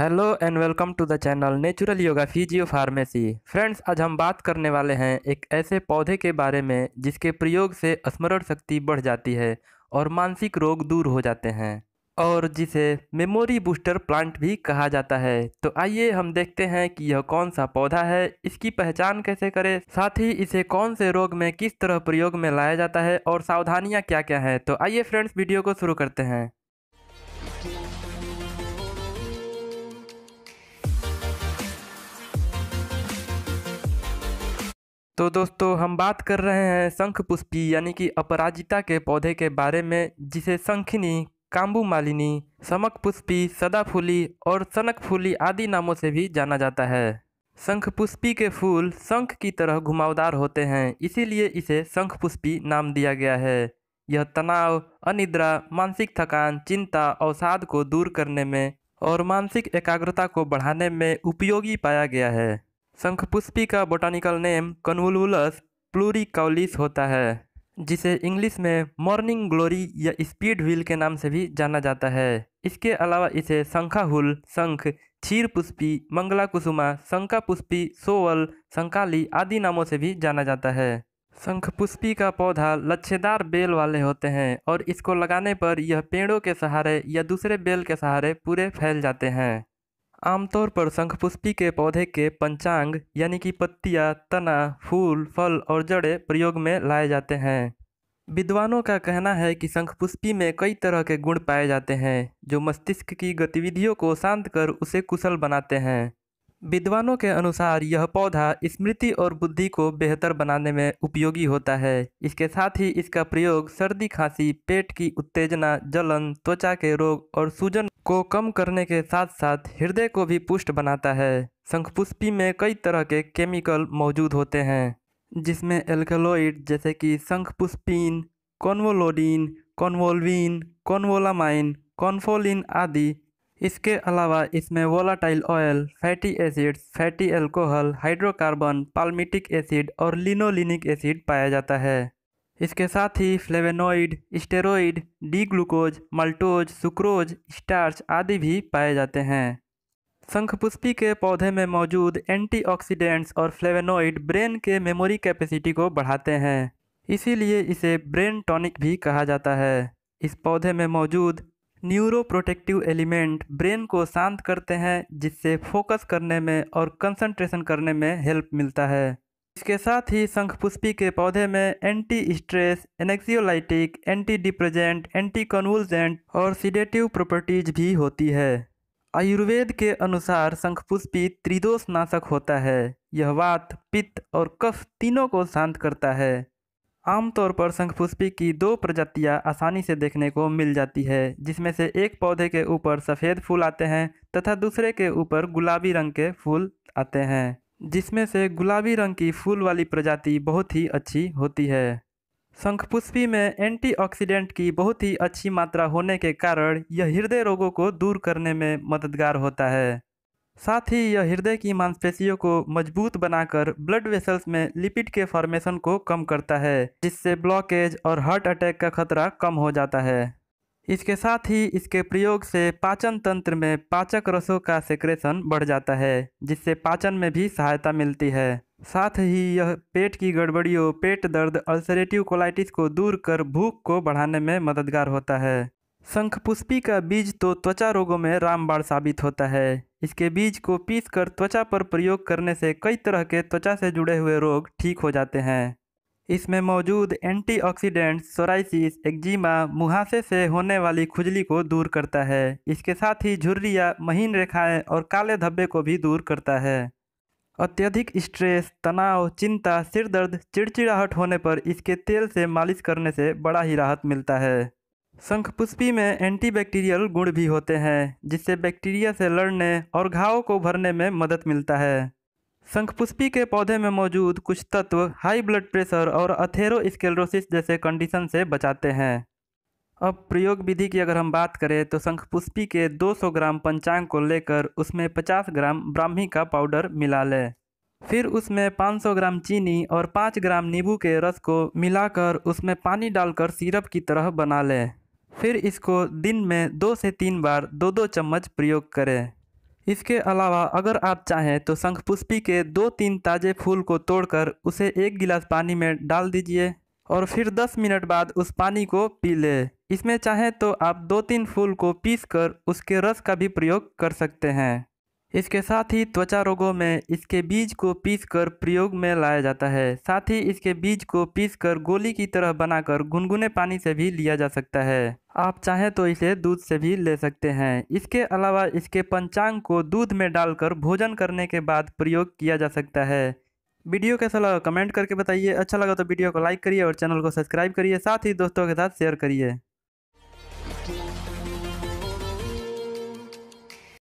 hello and welcome to the channel natural yoga physio pharmacy friends आज हम बात करने वाले हैं एक ऐसे पौधे के बारे में जिसके प्रयोग से स्मरण शक्ति बढ़ जाती है और मानसिक रोग दूर हो जाते हैं और जिसे मेमोरी बूस्टर प्लांट भी कहा जाता है तो आइए हम देखते हैं कि यह कौन सा पौधा है इसकी पहचान कैसे करें साथ ही इसे कौन से रोग में किस तरह प्रयोग में लाया जाता है और सावधानियां क्या क्या हैं तो आइए फ्रेंड्स वीडियो को शुरू करते हैं तो दोस्तों हम बात कर रहे हैं शंख पुष्पी यानी कि अपराजिता के पौधे के बारे में जिसे शंखिनी काम्बू मालिनी समक पुष्पी सदाफूली और सनक फूली आदि नामों से भी जाना जाता है शंख पुष्पी के फूल शंख की तरह घुमावदार होते हैं इसीलिए इसे शंख पुष्पी नाम दिया गया है यह तनाव अनिद्रा मानसिक थकान चिंता अवसाद को दूर करने में और मानसिक एकाग्रता को बढ़ाने में उपयोगी पाया गया है शंखपुष्पी का बोटानिकल नेम कन्वुलुलस प्लूरिकाउलिस होता है जिसे इंग्लिश में मॉर्निंग ग्लोरी या स्पीड व्हील के नाम से भी जाना जाता है इसके अलावा इसे शंखाहुल शंख क्षीर पुष्पी मंगला कुसुमा शंका पुष्पी सोवल शंकाली आदि नामों से भी जाना जाता है शंखपुष्पी का पौधा लच्छेदार बेल वाले होते हैं और इसको लगाने पर यह पेड़ों के सहारे या दूसरे बेल के सहारे पूरे फैल जाते हैं आमतौर पर शंखपुष्पी के पौधे के पंचांग यानी कि पत्तियां, तना फूल फल और जड़े प्रयोग में लाए जाते हैं विद्वानों का कहना है कि शंखपुष्पी में कई तरह के गुण पाए जाते हैं जो मस्तिष्क की गतिविधियों को शांत कर उसे कुशल बनाते हैं विद्वानों के अनुसार यह पौधा स्मृति और बुद्धि को बेहतर बनाने में उपयोगी होता है इसके साथ ही इसका प्रयोग सर्दी खांसी पेट की उत्तेजना जलन त्वचा के रोग और सूजन को कम करने के साथ साथ हृदय को भी पुष्ट बनाता है शंखपुष्पी में कई तरह के केमिकल मौजूद होते हैं जिसमें एल्कलोइड जैसे कि शंखपुष्पीन कॉन्वोलोडीन कॉन्वोलविन कॉन्वोलामाइन कॉन्फोलिन आदि इसके अलावा इसमें volatile oil fatty acids fatty alcohol hydrocarbon palmitic acid और लिनोलिनिक एसिड पाया जाता है इसके साथ ही flavonoid steroid D glucose maltose sucrose starch आदि भी पाए जाते हैं शंखपुष्पी के पौधे में मौजूद एंटीऑक्सीडेंट्स और फ्लेवेनोइड ब्रेन के मेमोरी कैपेसिटी को बढ़ाते हैं इसीलिए इसे ब्रेन टॉनिक भी कहा जाता है इस पौधे में मौजूद न्यूरोप्रोटेक्टिव एलिमेंट ब्रेन को शांत करते हैं जिससे फोकस करने में और कंसंट्रेशन करने में हेल्प मिलता है इसके साथ ही शंखपुष्पी के पौधे में anti stress anxiolytic anti depressant anti convulsant और सीडेटिव प्रॉपर्टीज भी होती है आयुर्वेद के अनुसार शंखपुष्पी त्रिदोष नाशक होता है यह वात पित्त और कफ तीनों को शांत करता है आमतौर पर शंखपुष्पी की दो प्रजातियां आसानी से देखने को मिल जाती है जिसमें से एक पौधे के ऊपर सफ़ेद फूल आते हैं तथा दूसरे के ऊपर गुलाबी रंग के फूल आते हैं जिसमें से गुलाबी रंग की फूल वाली प्रजाति बहुत ही अच्छी होती है शंखपुष्पी में एंटीऑक्सीडेंट की बहुत ही अच्छी मात्रा होने के कारण यह हृदय रोगों को दूर करने में मददगार होता है साथ ही यह हृदय की मांसपेशियों को मजबूत बनाकर ब्लड वेसल्स में लिपिड के फॉर्मेशन को कम करता है जिससे ब्लॉकेज और हार्ट अटैक का खतरा कम हो जाता है इसके साथ ही इसके प्रयोग से पाचन तंत्र में पाचक रसों का सेक्रेशन बढ़ जाता है जिससे पाचन में भी सहायता मिलती है साथ ही यह पेट की गड़बड़ियों पेट दर्द अल्सरेटिव कोलाइटिस को दूर कर भूख को बढ़ाने में मददगार होता है शंखपुष्पी का बीज तो त्वचा रोगों में रामबाण साबित होता है इसके बीज को पीसकर त्वचा पर प्रयोग करने से कई तरह के त्वचा से जुड़े हुए रोग ठीक हो जाते हैं इसमें मौजूद एंटीऑक्सीडेंट सोराइसिस एक्जिमा मुहासे से होने वाली खुजली को दूर करता है इसके साथ ही झुर्रिया महीन रेखाएं और काले धब्बे को भी दूर करता है अत्यधिक स्ट्रेस तनाव चिंता सिरदर्द चिड़चिड़ाहट होने पर इसके तेल से मालिश करने से बड़ा ही राहत मिलता है शंखपुष्पी में एंटीबैक्टीरियल गुण भी होते हैं जिससे बैक्टीरिया से लड़ने और घावों को भरने में मदद मिलता है शंखपुष्पी के पौधे में मौजूद कुछ तत्व हाई ब्लड प्रेशर और अथेरोस्केलोसिस जैसे कंडीशन से बचाते हैं अब प्रयोग विधि की अगर हम बात करें तो शंखपुष्पी के 200 ग्राम पंचांग को लेकर उसमें 50 ग्राम ब्राह्मी का पाउडर मिला लें फिर उसमें 500 ग्राम चीनी और 5 ग्राम नींबू के रस को मिलाकर उसमें पानी डालकर सिरप की तरह बना लें फिर इसको दिन में दो से तीन बार दो दो चम्मच प्रयोग करें इसके अलावा अगर आप चाहें तो शंखपुष्पी के दो तीन ताज़े फूल को तोड़कर उसे एक गिलास पानी में डाल दीजिए और फिर 10 मिनट बाद उस पानी को पी लें इसमें चाहें तो आप दो तीन फूल को पीस कर उसके रस का भी प्रयोग कर सकते हैं इसके साथ ही त्वचा रोगों में इसके बीज को पीसकर प्रयोग में लाया जाता है साथ ही इसके बीज को पीसकर गोली की तरह बनाकर गुनगुने पानी से भी लिया जा सकता है आप चाहें तो इसे दूध से भी ले सकते हैं इसके अलावा इसके पंचांग को दूध में डालकर भोजन करने के बाद प्रयोग किया जा सकता है वीडियो कैसा लगा कमेंट करके बताइए अच्छा लगा तो वीडियो को लाइक करिए और चैनल को सब्सक्राइब करिए साथ ही दोस्तों के साथ शेयर करिए